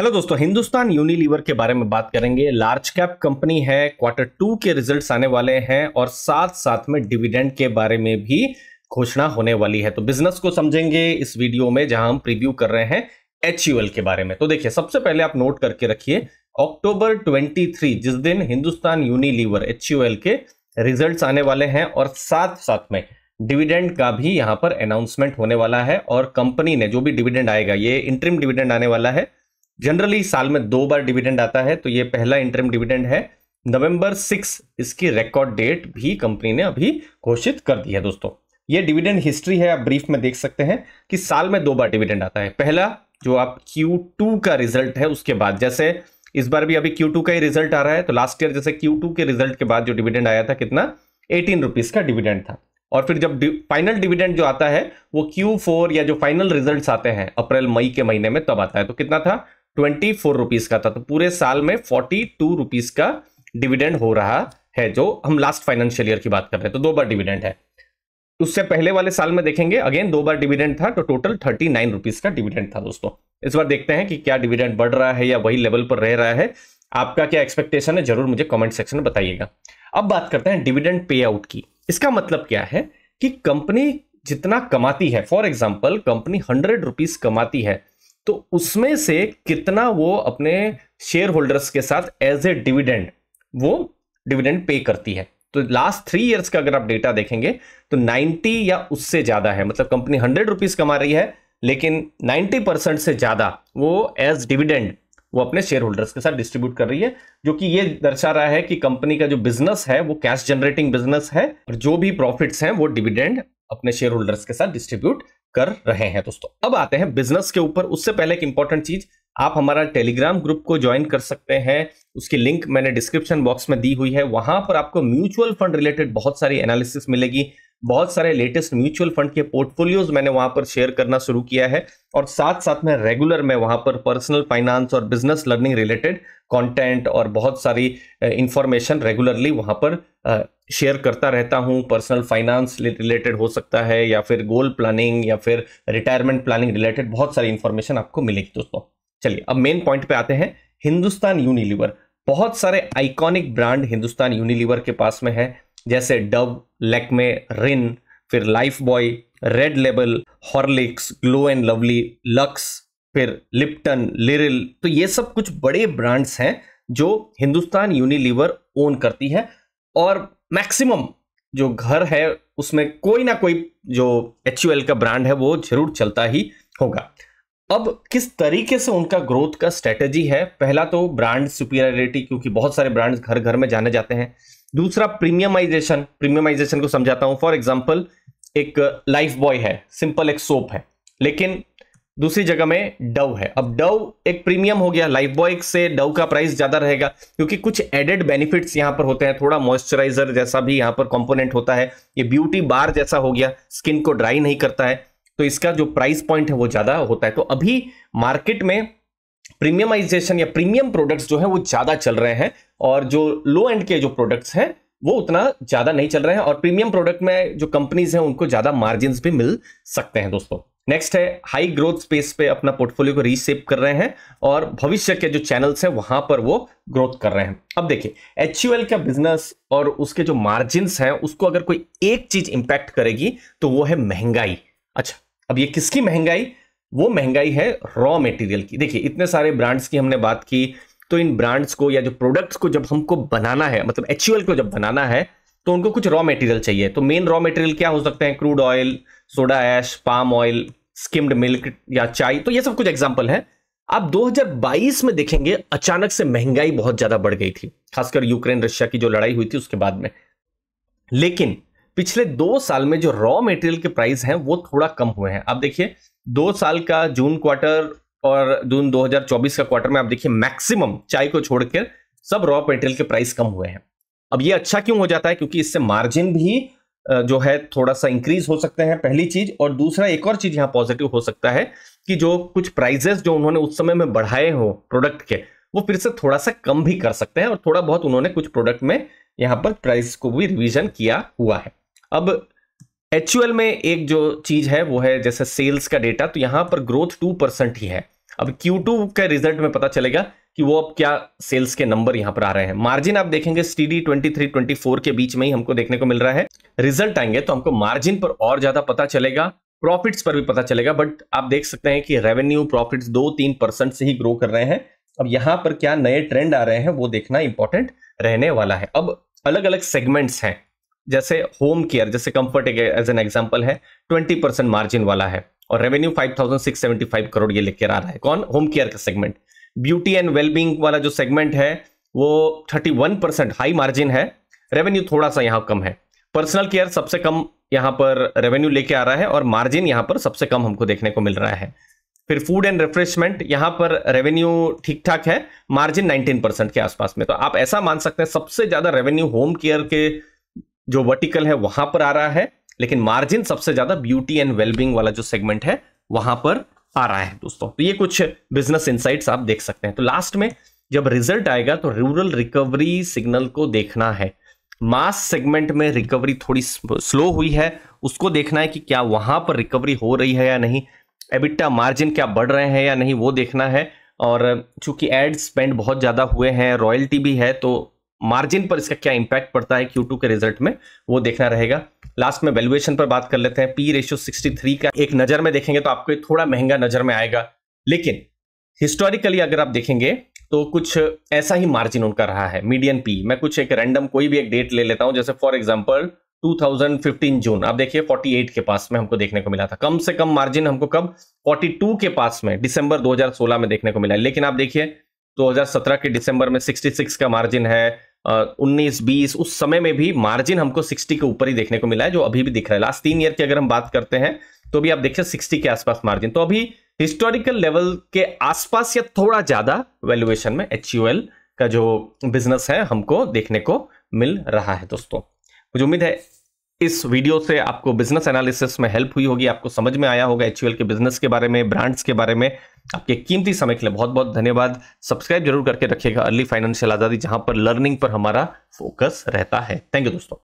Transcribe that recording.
hello दोस्तों Hindustan Unilever के बारे में बात करेंगे लार्ज कैप कंपनी है क्वार्टर टू के रिजल्ट्स आने वाले हैं और साथ साथ में डिविडेंड के बारे में भी घोषणा होने वाली है तो बिजनेस को समझेंगे इस वीडियो में जहां हम प्रीव्यू कर रहे हैं एच के बारे में तो देखिए सबसे पहले आप नोट करके रखिए अक्टूबर 23 जिस दिन हिंदुस्तान यूनिलीवर एच के रिजल्ट आने वाले हैं और साथ साथ में डिविडेंड का भी यहाँ पर अनाउंसमेंट होने वाला है और कंपनी ने जो भी डिविडेंड आएगा ये इंट्रीम डिविडेंड आने वाला है जनरली साल में दो बार डिविडेंड आता है तो ये पहला इंटरम डिविडेंड है नवंबर सिक्स इसकी रिकॉर्ड डेट भी कंपनी ने अभी घोषित कर दी है दोस्तों ये डिविडेंड हिस्ट्री है आप ब्रीफ में देख सकते हैं कि साल में दो बार डिविडेंड आता है पहला जो आप Q2 का रिजल्ट है उसके बाद जैसे इस बार भी अभी Q2 का ही रिजल्ट आ रहा है तो लास्ट ईयर जैसे Q2 के रिजल्ट के बाद जो डिविडेंड आया था कितना एटीन रुपीज का डिविडेंड था और फिर जब फाइनल डिविडेंड जो आता है वो Q4 या जो फाइनल रिजल्ट्स आते हैं अप्रैल मई के महीने में तब आता है तो कितना था ट्वेंटी फोर रुपीज का था तो पूरे साल में फोर्टी टू रुपीज का डिविडेंड हो रहा है जो हम लास्ट फाइनेंशियल ईयर की बात कर रहे हैं तो दो बार डिविडेंड है उससे पहले वाले साल में देखेंगे अगेन दो बार डिविडेंड था तो टोटल थर्टी नाइन रुपीज का डिविडेंड था दोस्तों इस बार देखते हैं कि क्या डिविडेंड बढ़ रहा है या वही लेवल पर रह रहा है आपका क्या एक्सपेक्टेशन है जरूर मुझे कमेंट सेक्शन में बताइएगा अब बात करते हैं डिविडेंड पे आउट की इसका मतलब क्या है कि कंपनी जितना कमाती है for example company hundred rupees कमाती है तो उसमें से कितना वो अपने शेयर होल्डर्स के साथ एज ए डिविडेंड वो डिविडेंड पे करती है तो लास्ट थ्री इयर्स का अगर आप डेटा देखेंगे तो 90 या उससे ज़्यादा है मतलब कंपनी हंड्रेड रुपीज़ कमा रही है लेकिन 90 परसेंट से ज़्यादा वो एज डिविडेंड वो अपने शेयर होल्डर्स के साथ डिस्ट्रीब्यूट कर रही है जो कि ये दर्शा रहा है कि कंपनी का जो बिजनेस है वो कैश जनरेटिंग बिजनेस है और जो भी प्रॉफिट्स हैं वो डिविडेंड अपने शेयर होल्डर्स के साथ डिस्ट्रीब्यूट कर रहे हैं दोस्तों अब आते हैं बिजनेस के ऊपर उससे पहले एक इंपॉर्टेंट चीज आप हमारा टेलीग्राम ग्रुप को ज्वाइन कर सकते हैं उसकी लिंक मैंने डिस्क्रिप्शन बॉक्स में दी हुई है वहां पर आपको म्यूचुअल फंड रिलेटेड बहुत सारी एनालिसिस मिलेगी बहुत सारे लेटेस्ट म्यूचुअल फंड के पोर्टफोलियोज मैंने वहां पर शेयर करना शुरू किया है और साथ साथ में रेगुलर मैं वहां पर पर्सनल फाइनेंस और बिजनेस लर्निंग रिलेटेड कंटेंट और बहुत सारी इंफॉर्मेशन रेगुलरली वहां पर शेयर करता रहता हूँ पर्सनल फाइनेंस रिलेटेड हो सकता है या फिर गोल प्लानिंग या फिर रिटायरमेंट प्लानिंग रिलेटेड बहुत सारी इन्फॉर्मेशन आपको मिलेगी दोस्तों चलिए अब मेन पॉइंट पे आते हैं हिंदुस्तान यूनिलीवर बहुत सारे आइकॉनिक ब्रांड हिंदुस्तान यूनिलीवर के पास में है जैसे डव लेकमे रिन फिर Lifebuoy Red Label Horlicks Glow and Lovely Lux फिर लिप्टन लिरिल तो ये सब कुछ बड़े ब्रांड्स हैं जो हिंदुस्तान यूनिलीवर ओन करती है और मैक्सिमम जो घर है उसमें कोई ना कोई जो एच का ब्रांड है वो जरूर चलता ही होगा अब किस तरीके से उनका ग्रोथ का स्ट्रेटजी है पहला तो ब्रांड सुपीरियरिटी क्योंकि बहुत सारे ब्रांड्स घर घर में जाने जाते हैं दूसरा प्रीमियमाइजेशन प्रीमियमाइजेशन को समझाता हूं फॉर एग्जाम्पल एक लाइफ बॉय है सिंपल एक सोप है लेकिन दूसरी जगह में डव है अब डव एक प्रीमियम हो गया लाइफ बॉय से डव का प्राइस ज्यादा रहेगा क्योंकि कुछ एडेड बेनिफिट्स यहां पर होते हैं थोड़ा मॉइस्चराइजर जैसा भी यहां पर कंपोनेंट होता है ये ब्यूटी बार जैसा हो गया स्किन को ड्राई नहीं करता है तो इसका जो प्राइस पॉइंट है वो ज्यादा होता है तो अभी मार्केट में प्रीमियमाइजेशन या प्रीमियम प्रोडक्ट्स जो है वो ज्यादा चल रहे हैं और जो लो एंड के जो प्रोडक्ट्स हैं वो उतना ज्यादा नहीं चल रहे हैं और प्रीमियम प्रोडक्ट में जो कंपनीज हैं उनको ज्यादा मार्जिन भी मिल सकते हैं दोस्तों नेक्स्ट है हाई ग्रोथ स्पेस पे अपना पोर्टफोलियो को रीसेप कर रहे हैं और भविष्य के जो चैनल्स हैं वहां पर वो ग्रोथ कर रहे हैं अब देखिए एच का बिजनेस और उसके जो मार्जिन हैं उसको अगर कोई एक चीज इंपैक्ट करेगी तो वो है महंगाई अच्छा अब ये किसकी महंगाई वो महंगाई है रॉ मटेरियल की देखिए इतने सारे ब्रांड्स की हमने बात की तो इन ब्रांड्स को या जो प्रोडक्ट्स को जब हमको बनाना है मतलब एच को जब बनाना है तो उनको कुछ रॉ मटेरियल चाहिए तो मेन रॉ मटेरियल क्या हो सकते हैं crude oil soda ash palm oil skimmed milk या चाय तो ये सब कुछ एग्जाम्पल है आप 2022 में देखेंगे अचानक से महंगाई बहुत ज्यादा बढ़ गई थी खासकर यूक्रेन रशिया की जो लड़ाई हुई थी उसके बाद में लेकिन पिछले दो साल में जो रॉ मटेरियल के प्राइस हैं वो थोड़ा कम हुए हैं आप देखिए दो साल का जून क्वार्टर और जून 2024 का क्वार्टर में आप देखिए मैक्सिमम चाय को छोड़कर सब रॉ मटेरियल के प्राइस कम हुए हैं अब ये अच्छा क्यों हो जाता है क्योंकि इससे मार्जिन भी जो है थोड़ा सा इंक्रीज हो सकते हैं पहली चीज और दूसरा एक और चीज यहाँ पॉजिटिव हो सकता है कि जो कुछ प्राइजेस जो उन्होंने उस समय में बढ़ाए हो प्रोडक्ट के वो फिर से थोड़ा सा कम भी कर सकते हैं और थोड़ा बहुत उन्होंने कुछ प्रोडक्ट में यहाँ पर प्राइस को भी रिविजन किया हुआ है अब एच में एक जो चीज है वो है जैसे सेल्स का डेटा तो यहाँ पर ग्रोथ टू परसेंट ही है अब Q2 के रिजल्ट में पता चलेगा कि वो अब क्या सेल्स के नंबर यहां पर आ रहे हैं मार्जिन आप देखेंगे स्टीडी 23 24 के बीच में ही हमको देखने को मिल रहा है रिजल्ट आएंगे तो हमको मार्जिन पर और ज्यादा पता चलेगा प्रॉफिट्स पर भी पता चलेगा बट आप देख सकते हैं कि रेवेन्यू प्रॉफिट्स दो तीन परसेंट से ही ग्रो कर रहे हैं अब यहां पर क्या नए ट्रेंड आ रहे हैं वो देखना इंपॉर्टेंट रहने वाला है अब अलग अलग सेगमेंट्स हैं जैसे होम केयर जैसे कंफर्ट एज एन एग्जाम्पल है ट्वेंटी परसेंट मार्जिन वाला है और revenue five thousand six seventy five crore ये लेकर आ रहा है कौन होम केयर का सेगमेंट ब्यूटी एंड वेलबींग वाला जो सेगमेंट है वो thirty one percent high margin है रेवेन्यू थोड़ा सा यहाँ कम है पर्सनल केयर सबसे कम यहाँ पर रेवेन्यू लेके आ रहा है और मार्जिन यहाँ पर सबसे कम हमको देखने को मिल रहा है फिर फूड एंड रिफ्रेशमेंट यहाँ पर रेवेन्यू ठीक ठाक है मार्जिन 19 परसेंट के आसपास में तो आप ऐसा मान सकते हैं सबसे ज्यादा रेवेन्यू होम केयर के जो वर्टिकल है वहां पर आ रहा है लेकिन मार्जिन सबसे ज्यादा ब्यूटी एंड वेलबिंग वाला जो सेगमेंट है वहां पर आ रहा है दोस्तों तो ये कुछ बिजनेस इंसाइट्स आप देख सकते हैं तो लास्ट में जब रिजल्ट आएगा तो रूरल रिकवरी सिग्नल को देखना है मास सेगमेंट में रिकवरी थोड़ी स्लो हुई है उसको देखना है कि क्या वहां पर रिकवरी हो रही है या नहीं एबिटा मार्जिन क्या बढ़ रहे हैं या नहीं वो देखना है और चूंकि एड स्पेंड बहुत ज़्यादा हुए हैं रॉयल्टी भी है तो मार्जिन पर इसका क्या इंपैक्ट पड़ता है क्यू के रिजल्ट में वो देखना रहेगा लास्ट में वैल्युएशन पर बात कर लेते हैं पी रेशियो 63 का एक नज़र में देखेंगे तो आपको थोड़ा महंगा नज़र में आएगा लेकिन हिस्टोरिकली अगर आप देखेंगे तो कुछ ऐसा ही मार्जिन उनका रहा है मीडियम पी मैं कुछ एक रैंडम कोई भी एक डेट ले लेता हूं जैसे फॉर एग्जांपल 2015 जून आप देखिए 48 के पास में हमको देखने को मिला था कम से कम मार्जिन हमको कब 42 के पास में दिसंबर 2016 में देखने को मिला लेकिन आप देखिए 2017 के दिसंबर में 66 का मार्जिन है उन्नीस बीस उस समय में भी मार्जिन हमको सिक्सटी के ऊपर ही देखने को मिला है जो अभी भी दिख रहा है लास्ट तीन ईयर की अगर हम बात करते हैं तो भी आप देखिए सिक्सटी के आसपास मार्जिन तो अभी हिस्टोरिकल लेवल के आसपास या थोड़ा ज़्यादा वैल्यूएशन में एच का जो बिजनेस है हमको देखने को मिल रहा है दोस्तों मुझे उम्मीद है इस वीडियो से आपको बिजनेस एनालिसिस में हेल्प हुई होगी आपको समझ में आया होगा एच के बिजनेस के बारे में ब्रांड्स के बारे में आपके कीमती समय के लिए बहुत बहुत धन्यवाद सब्सक्राइब जरूर करके रखिएगा अर्ली फाइनेंशियल आज़ादी जहां पर लर्निंग पर हमारा फोकस रहता है थैंक यू दोस्तों